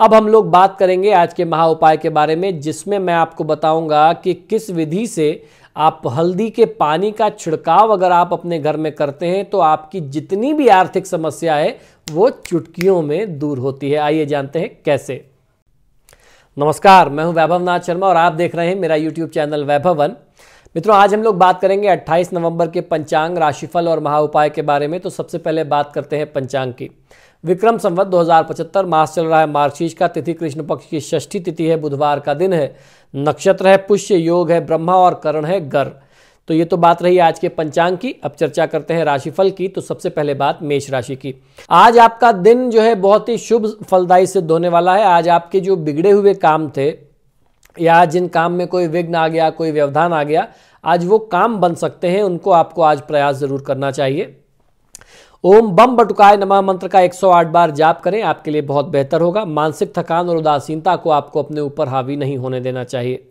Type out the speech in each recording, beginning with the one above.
अब हम लोग बात करेंगे आज के महा उपाय के बारे में जिसमें मैं आपको बताऊंगा कि किस विधि से आप हल्दी के पानी का छिड़काव अगर आप अपने घर में करते हैं तो आपकी जितनी भी आर्थिक समस्या है वो चुटकियों में दूर होती है आइए जानते हैं कैसे नमस्कार मैं हूं वैभव नाथ शर्मा और आप देख रहे हैं मेरा यूट्यूब चैनल वैभवन मित्रों आज हम लोग बात करेंगे 28 नवंबर के पंचांग राशिफल और महा उपाय के बारे में तो सबसे पहले बात करते हैं पंचांग की विक्रम संवत 2075 मास चल रहा है मार्गशीर्ष का तिथि कृष्ण पक्ष की षष्ठी तिथि है बुधवार का दिन है नक्षत्र है पुष्य योग है ब्रह्मा और करण है गर तो ये तो बात रही आज के पंचांग की अब चर्चा करते हैं राशिफल की तो सबसे पहले बात मेष राशि की आज आपका दिन जो है बहुत ही शुभ फलदायी सिद्ध होने वाला है आज आपके जो बिगड़े हुए काम थे या जिन काम में कोई विघ्न आ गया कोई व्यवधान आ गया आज वो काम बन सकते हैं उनको आपको आज प्रयास जरूर करना चाहिए ओम बम बटुकाय नमा मंत्र का 108 बार जाप करें आपके लिए बहुत बेहतर होगा मानसिक थकान और उदासीनता को आपको अपने ऊपर हावी नहीं होने देना चाहिए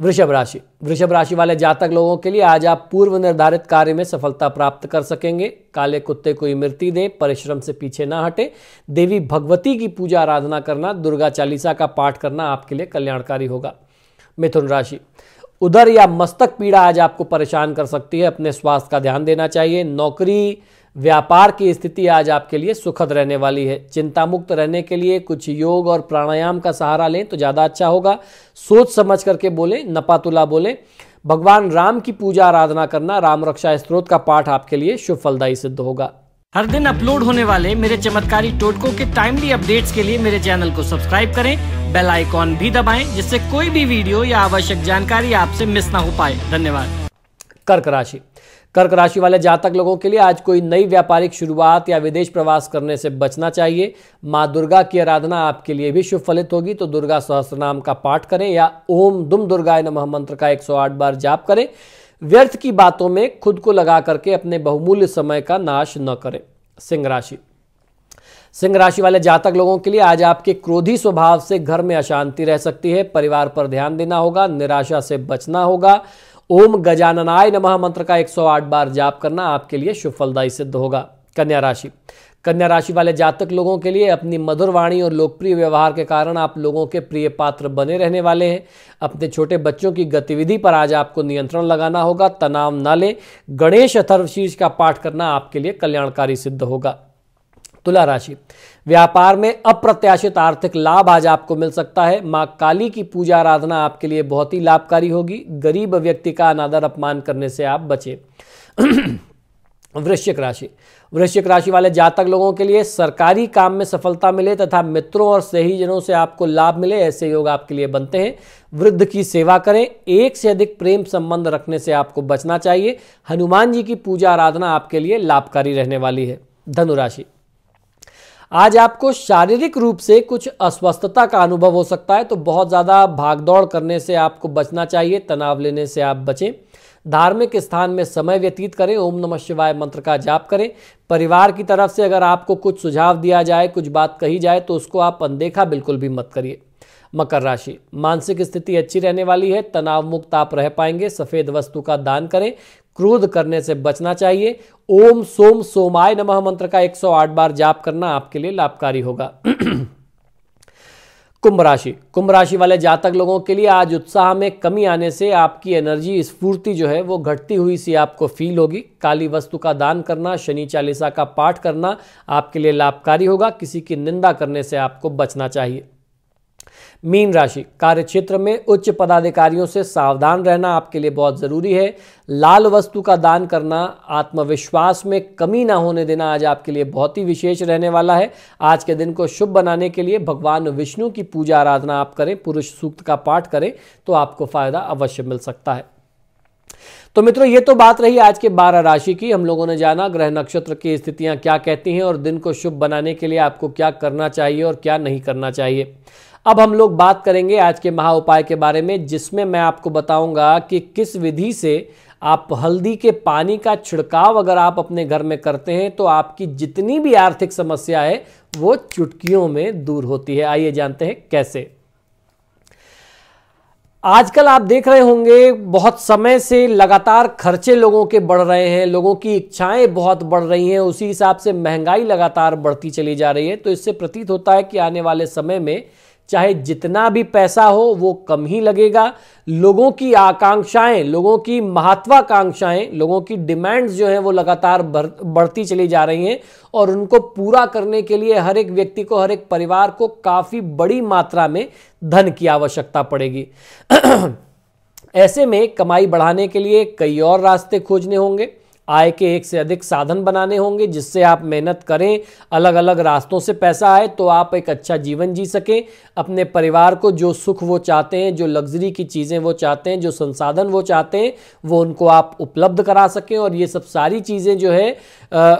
वृषभ राशि वृषभ राशि वाले जातक लोगों के लिए आज आप पूर्व निर्धारित कार्य में सफलता प्राप्त कर सकेंगे काले कुत्ते को इमृति दें परिश्रम से पीछे ना हटे देवी भगवती की पूजा आराधना करना दुर्गा चालीसा का पाठ करना आपके लिए कल्याणकारी होगा मिथुन राशि उधर या मस्तक पीड़ा आज आपको परेशान कर सकती है अपने स्वास्थ्य का ध्यान देना चाहिए नौकरी व्यापार की स्थिति आज आपके लिए सुखद रहने वाली है चिंता मुक्त रहने के लिए कुछ योग और प्राणायाम का सहारा लें तो ज़्यादा अच्छा होगा सोच समझ करके बोलें नपातुला बोलें भगवान राम की पूजा आराधना करना राम रक्षा स्त्रोत का पाठ आपके लिए शुभ फलदायी सिद्ध होगा हर दिन अपलोड होने वाले मेरे चमत्कारी टोटकों के टाइमली अपडेट्स के लिए मेरे चैनल को सब्सक्राइब करें बेल आइकॉन भी दबाएं जिससे कोई भी वीडियो या आवश्यक जानकारी आपसे मिस ना हो पाए धन्यवाद कर्क राशि कर्क राशि वाले जातक लोगों के लिए आज कोई नई व्यापारिक शुरुआत या विदेश प्रवास करने से बचना चाहिए माँ दुर्गा की आराधना आपके लिए भी शुभ फलित होगी तो दुर्गा नाम का पाठ करें या ओम दुम दुर्गाय नमः मंत्र का 108 बार जाप करें व्यर्थ की बातों में खुद को लगा करके अपने बहुमूल्य समय का नाश न करें सिंह राशि सिंह राशि वाले जातक लोगों के लिए आज आपके क्रोधी स्वभाव से घर में अशांति रह सकती है परिवार पर ध्यान देना होगा निराशा से बचना होगा ओम गजाननाय नमः मंत्र का 108 बार जाप करना आपके लिए शुभ फलदायी सिद्ध होगा कन्या राशि कन्या राशि वाले जातक लोगों के लिए अपनी मधुर वाणी और लोकप्रिय व्यवहार के कारण आप लोगों के प्रिय पात्र बने रहने वाले हैं अपने छोटे बच्चों की गतिविधि पर आज आपको नियंत्रण लगाना होगा तनाव न लें गणेश अथर्वशीर्ष का पाठ करना आपके लिए कल्याणकारी सिद्ध होगा तुला राशि व्यापार में अप्रत्याशित आर्थिक लाभ आज आपको मिल सकता है मां काली की पूजा आराधना आपके लिए बहुत ही लाभकारी होगी गरीब व्यक्ति का अनादर अपमान करने से आप बचे वृश्चिक राशि वृश्चिक राशि वाले जातक लोगों के लिए सरकारी काम में सफलता मिले तथा मित्रों और सहीजनों से आपको लाभ मिले ऐसे योग आपके लिए बनते हैं वृद्ध की सेवा करें एक से अधिक प्रेम संबंध रखने से आपको बचना चाहिए हनुमान जी की पूजा आराधना आपके लिए लाभकारी रहने वाली है धनुराशि आज आपको शारीरिक रूप से कुछ अस्वस्थता का अनुभव हो सकता है तो बहुत ज़्यादा भागदौड़ करने से आपको बचना चाहिए तनाव लेने से आप बचें धार्मिक स्थान में समय व्यतीत करें ओम नमः शिवाय मंत्र का जाप करें परिवार की तरफ से अगर आपको कुछ सुझाव दिया जाए कुछ बात कही जाए तो उसको आप अनदेखा बिल्कुल भी मत करिए मकर राशि मानसिक स्थिति अच्छी रहने वाली है तनाव मुक्त आप रह पाएंगे सफ़ेद वस्तु का दान करें क्रोध करने से बचना चाहिए ओम सोम सोमाय नमः मंत्र का 108 बार जाप करना आपके लिए लाभकारी होगा कुंभ राशि कुंभ राशि वाले जातक लोगों के लिए आज उत्साह में कमी आने से आपकी एनर्जी स्फूर्ति जो है वो घटती हुई सी आपको फील होगी काली वस्तु का दान करना शनि चालीसा का पाठ करना आपके लिए लाभकारी होगा किसी की निंदा करने से आपको बचना चाहिए मीन राशि कार्य क्षेत्र में उच्च पदाधिकारियों से सावधान रहना आपके लिए बहुत ज़रूरी है लाल वस्तु का दान करना आत्मविश्वास में कमी ना होने देना आज आपके लिए बहुत ही विशेष रहने वाला है आज के दिन को शुभ बनाने के लिए भगवान विष्णु की पूजा आराधना आप करें पुरुष सूक्त का पाठ करें तो आपको फायदा अवश्य मिल सकता है तो मित्रों ये तो बात रही आज के 12 राशि की हम लोगों ने जाना ग्रह नक्षत्र की स्थितियां क्या कहती हैं और दिन को शुभ बनाने के लिए आपको क्या करना चाहिए और क्या नहीं करना चाहिए अब हम लोग बात करेंगे आज के महा उपाय के बारे में जिसमें मैं आपको बताऊंगा कि किस विधि से आप हल्दी के पानी का छिड़काव अगर आप अपने घर में करते हैं तो आपकी जितनी भी आर्थिक समस्या है वो चुटकियों में दूर होती है आइए जानते हैं कैसे आजकल आप देख रहे होंगे बहुत समय से लगातार खर्चे लोगों के बढ़ रहे हैं लोगों की इच्छाएं बहुत बढ़ रही हैं उसी हिसाब से महंगाई लगातार बढ़ती चली जा रही है तो इससे प्रतीत होता है कि आने वाले समय में चाहे जितना भी पैसा हो वो कम ही लगेगा लोगों की आकांक्षाएं लोगों की महत्वाकांक्षाएं लोगों की डिमांड्स जो हैं वो लगातार बढ़ती चली जा रही हैं और उनको पूरा करने के लिए हर एक व्यक्ति को हर एक परिवार को काफ़ी बड़ी मात्रा में धन की आवश्यकता पड़ेगी ऐसे में कमाई बढ़ाने के लिए कई और रास्ते खोजने होंगे आय के एक से अधिक साधन बनाने होंगे जिससे आप मेहनत करें अलग अलग रास्तों से पैसा आए तो आप एक अच्छा जीवन जी सकें अपने परिवार को जो सुख वो चाहते हैं जो लग्जरी की चीज़ें वो चाहते हैं जो संसाधन वो चाहते हैं वो उनको आप उपलब्ध करा सकें और ये सब सारी चीज़ें जो है आ,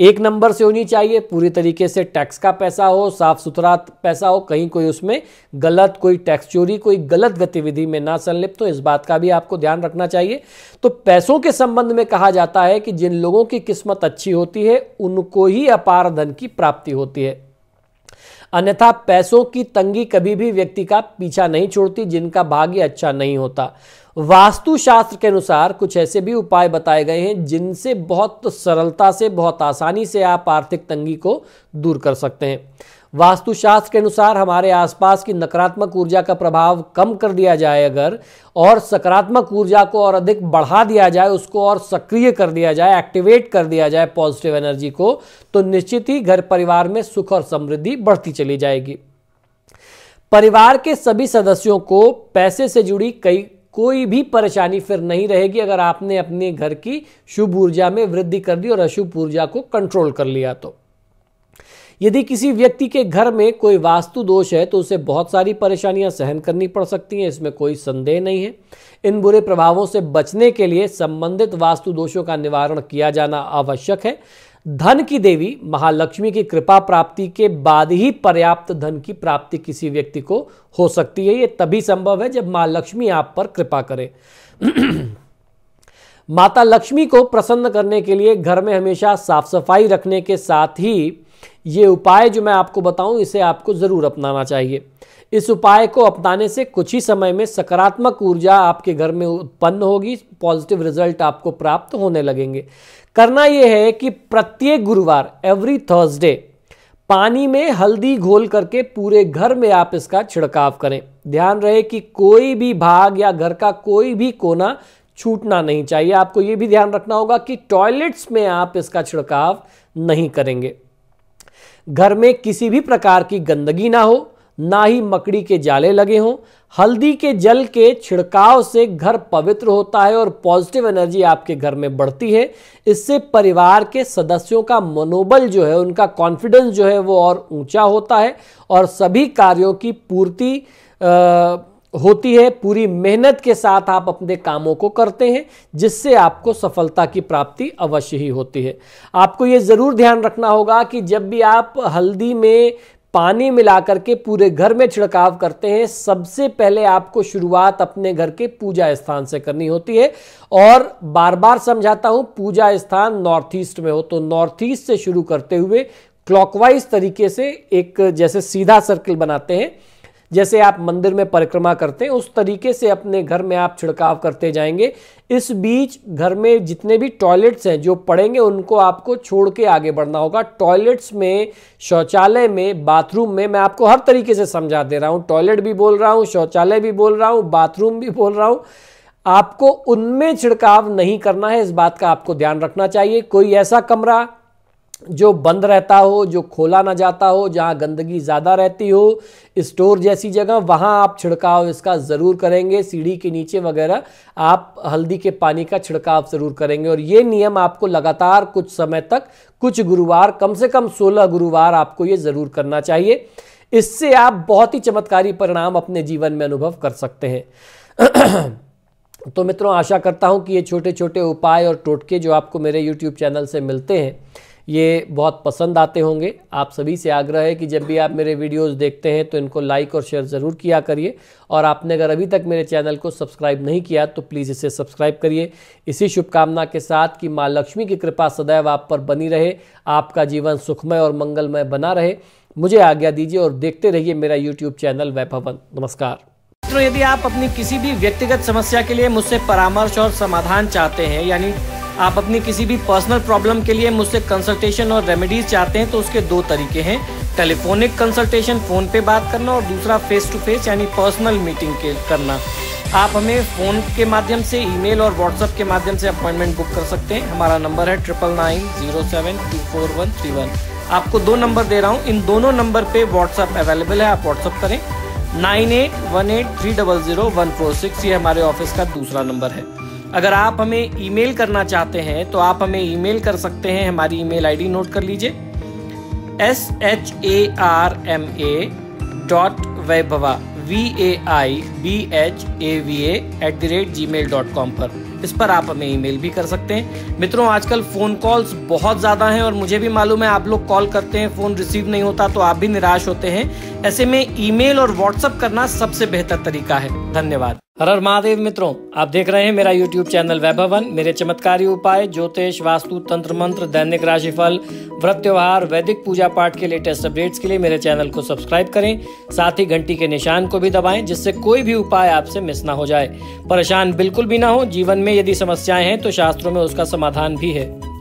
एक नंबर से होनी चाहिए पूरी तरीके से टैक्स का पैसा हो साफ सुथरा पैसा हो कहीं कोई उसमें गलत कोई टैक्स चोरी कोई गलत गतिविधि में ना संलिप्त हो इस बात का भी आपको ध्यान रखना चाहिए तो पैसों के संबंध में कहा जाता है कि जिन लोगों की किस्मत अच्छी होती है उनको ही अपार धन की प्राप्ति होती है अन्यथा पैसों की तंगी कभी भी व्यक्ति का पीछा नहीं छोड़ती जिनका भाग्य अच्छा नहीं होता वास्तुशास्त्र के अनुसार कुछ ऐसे भी उपाय बताए गए हैं जिनसे बहुत सरलता से बहुत आसानी से आप आर्थिक तंगी को दूर कर सकते हैं वास्तुशास्त्र के अनुसार हमारे आसपास की नकारात्मक ऊर्जा का प्रभाव कम कर दिया जाए अगर और सकारात्मक ऊर्जा को और अधिक बढ़ा दिया जाए उसको और सक्रिय कर दिया जाए एक्टिवेट कर दिया जाए पॉजिटिव एनर्जी को तो निश्चित ही घर परिवार में सुख और समृद्धि बढ़ती चली जाएगी परिवार के सभी सदस्यों को पैसे से जुड़ी कई कोई भी परेशानी फिर नहीं रहेगी अगर आपने अपने घर की शुभ ऊर्जा में वृद्धि कर दी और अशुभ ऊर्जा को कंट्रोल कर लिया तो यदि किसी व्यक्ति के घर में कोई वास्तु दोष है तो उसे बहुत सारी परेशानियां सहन करनी पड़ सकती हैं इसमें कोई संदेह नहीं है इन बुरे प्रभावों से बचने के लिए संबंधित वास्तु दोषों का निवारण किया जाना आवश्यक है धन की देवी महालक्ष्मी की कृपा प्राप्ति के बाद ही पर्याप्त धन की प्राप्ति किसी व्यक्ति को हो सकती है ये तभी संभव है जब माँ लक्ष्मी आप पर कृपा करे माता लक्ष्मी को प्रसन्न करने के लिए घर में हमेशा साफ सफाई रखने के साथ ही ये उपाय जो मैं आपको बताऊं इसे आपको ज़रूर अपनाना चाहिए इस उपाय को अपनाने से कुछ ही समय में सकारात्मक ऊर्जा आपके घर में उत्पन्न होगी पॉजिटिव रिजल्ट आपको प्राप्त होने लगेंगे करना यह है कि प्रत्येक गुरुवार एवरी थर्सडे पानी में हल्दी घोल करके पूरे घर में आप इसका छिड़काव करें ध्यान रहे कि कोई भी भाग या घर का कोई भी कोना छूटना नहीं चाहिए आपको यह भी ध्यान रखना होगा कि टॉयलेट्स में आप इसका छिड़काव नहीं करेंगे घर में किसी भी प्रकार की गंदगी ना हो ना ही मकड़ी के जाले लगे हों हल्दी के जल के छिड़काव से घर पवित्र होता है और पॉजिटिव एनर्जी आपके घर में बढ़ती है इससे परिवार के सदस्यों का मनोबल जो है उनका कॉन्फिडेंस जो है वो और ऊंचा होता है और सभी कार्यों की पूर्ति आ, होती है पूरी मेहनत के साथ आप अपने कामों को करते हैं जिससे आपको सफलता की प्राप्ति अवश्य ही होती है आपको ये ज़रूर ध्यान रखना होगा कि जब भी आप हल्दी में पानी मिलाकर के पूरे घर में छिड़काव करते हैं सबसे पहले आपको शुरुआत अपने घर के पूजा स्थान से करनी होती है और बार बार समझाता हूं पूजा स्थान नॉर्थ ईस्ट में हो तो नॉर्थ ईस्ट से शुरू करते हुए क्लॉकवाइज तरीके से एक जैसे सीधा सर्किल बनाते हैं जैसे आप मंदिर में परिक्रमा करते हैं उस तरीके से अपने घर में आप छिड़काव करते जाएंगे इस बीच घर में जितने भी टॉयलेट्स हैं जो पड़ेंगे उनको आपको छोड़ के आगे बढ़ना होगा टॉयलेट्स में शौचालय में बाथरूम में मैं आपको हर तरीके से समझा दे रहा हूँ टॉयलेट भी बोल रहा हूँ शौचालय भी बोल रहा हूँ बाथरूम भी बोल रहा हूँ आपको उनमें छिड़काव नहीं करना है इस बात का आपको ध्यान रखना चाहिए कोई ऐसा कमरा जो बंद रहता हो जो खोला ना जाता हो जहाँ गंदगी ज़्यादा रहती हो स्टोर जैसी जगह वहाँ आप छिड़काव इसका ज़रूर करेंगे सीढ़ी के नीचे वगैरह आप हल्दी के पानी का छिड़काव ज़रूर करेंगे और ये नियम आपको लगातार कुछ समय तक कुछ गुरुवार कम से कम सोलह गुरुवार आपको ये ज़रूर करना चाहिए इससे आप बहुत ही चमत्कारी परिणाम अपने जीवन में अनुभव कर सकते हैं तो मित्रों आशा करता हूँ कि ये छोटे छोटे उपाय और टोटके जो आपको मेरे यूट्यूब चैनल से मिलते हैं ये बहुत पसंद आते होंगे आप सभी से आग्रह है कि जब भी आप मेरे वीडियोस देखते हैं तो इनको लाइक और शेयर ज़रूर किया करिए और आपने अगर अभी तक मेरे चैनल को सब्सक्राइब नहीं किया तो प्लीज़ इसे सब्सक्राइब करिए इसी शुभकामना के साथ कि माँ लक्ष्मी की कृपा सदैव आप पर बनी रहे आपका जीवन सुखमय और मंगलमय बना रहे मुझे आज्ञा दीजिए और देखते रहिए मेरा यूट्यूब चैनल वैभवन नमस्कार मित्रों यदि आप अपनी किसी भी व्यक्तिगत समस्या के लिए मुझसे परामर्श और समाधान चाहते हैं यानी आप अपनी किसी भी पर्सनल प्रॉब्लम के लिए मुझसे कंसल्टेशन और रेमेडीज चाहते हैं तो उसके दो तरीके हैं टेलीफोनिक कंसल्टेशन फ़ोन पे बात करना और दूसरा फेस टू फेस यानी पर्सनल मीटिंग के करना आप हमें फ़ोन के माध्यम से ईमेल और व्हाट्सएप के माध्यम से अपॉइंटमेंट बुक कर सकते हैं हमारा नंबर है triple nine zero seven two four one three one आपको दो नंबर दे रहा हूँ इन दोनों नंबर पे व्हाट्सएप अवेलेबल है आप व्हाट्सएप करें nine eight one eight three double zero one four six ये हमारे ऑफिस का दूसरा नंबर है अगर आप हमें ईमेल करना चाहते हैं तो आप हमें ईमेल कर सकते हैं हमारी ईमेल आईडी नोट कर लीजिए S H A R M A dot Vaibhava V A I B H A V A at the rate G mail dot com पर इस पर आप हमें ईमेल भी कर सकते हैं मित्रों आजकल फ़ोन कॉल्स बहुत ज़्यादा हैं और मुझे भी मालूम है आप लोग कॉल करते हैं फ़ोन रिसीव नहीं होता तो आप भी निराश होते हैं ऐसे में ईमेल और व्हाट्सअप करना सबसे बेहतर तरीका है धन्यवाद हर हर महादेव मित्रों आप देख रहे हैं मेरा यूट्यूब चैनल वैभवन मेरे चमत्कारी उपाय ज्योतिष वास्तु तंत्र मंत्र दैनिक राशिफल व्रत त्योहार वैदिक पूजा पाठ के लेटेस्ट अपडेट्स के लिए मेरे चैनल को सब्सक्राइब करें साथ ही घंटी के निशान को भी दबाएं जिससे कोई भी उपाय आपसे मिस ना हो जाए परेशान बिल्कुल भी ना हो जीवन में में यदि समस्याएं हैं तो शास्त्रों में उसका समाधान भी है